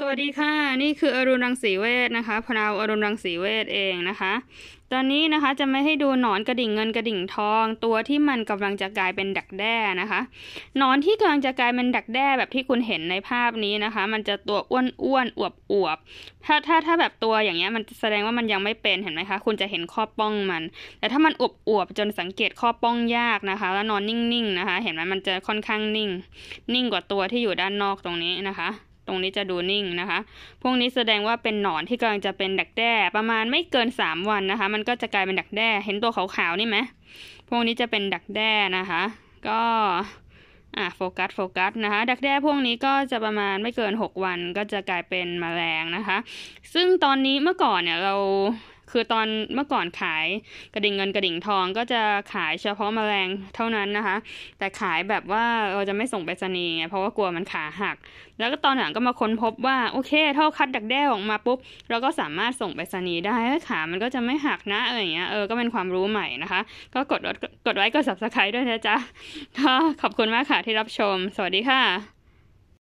สวัสดีค่ะนี่คืออรุณรังสีเวทนะคะพนาวอรุณรังสีเวทเองนะคะ ตอนนี้นะคะจะไม่ให้ดูหนอนกระดิ่งเงินกระดิ่งทอง ตัวที่มันกำลังจะกลายเป็นดักแด้นะคะ หนอนที่กำลังจะกลายเป็นดักแด้ แบบที่คุณเห็นในภาพนี้นะคะ มันจะตัวอ้วนอ้วนอวบอวบถ้าถ้าถ้าแบบตัวอย่างเงี้ยมันแสดงว่ามันยังไม่เป็นเห็นไหมคะ คุณจะเห็นข้อป้องมัน แต่ถ้ามันอวบอวบจนสังเกตข้อป้องยากนะคะ แล้วนอนนิ่งๆนะคะ เห็นไหมมันจะค่อนข้างนิ่ง นิ่งกว่าตัวที่อยู่ด้านนอกตรงนี้นะคะตรงนี้จะดูนิ่งนะคะ พวกนี้แสดงว่าเป็นหนอนที่กำลังจะเป็นดักแด้ ประมาณไม่เกิน 3 วันนะคะ มันก็จะกลายเป็นดักแด้ เห็นตัวขาวๆนี่ไหมพวกนี้จะเป็นดักแด้นะคะ ก็อ่ะโฟกัสโฟกัสนะคะ ดักแด้พวกนี้ก็จะประมาณไม่เกิน 6 วัน ก็จะกลายเป็นมแมลงนะคะ ซึ่งตอนนี้เมื่อก่อนเนี่ยเราคือตอนเมื่อก่อนขายกระดิ่งเงินกระดิ่งทองก็จะขายเฉพาะมแมลงเท่านั้นนะคะ แต่ขายแบบว่าเราจะไม่ส่งไปรษณีเพราะว่ากลัวมันขาหัก แล้วก็ตอนหลังก็มาค้นพบว่าโอเคท่อคัดดักแด้ออกมา ปุ๊บ เราก็สามารถส่งไปรษณีได้ขามันก็จะไม่หักนะอะไรเงี้ยเออก็เป็นความรู้ใหม่นะคะ ก็กดกดไลค์กด subscribe ด้วยนะจ๊ะขอบคุณมากค่ะที่รับชม สวัสดีค่ะ